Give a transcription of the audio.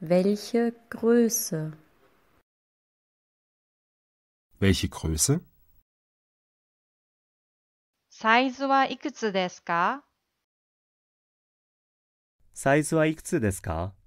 Welche Größe? Welche Größe? サイズはいくつですかサイズはいくつですか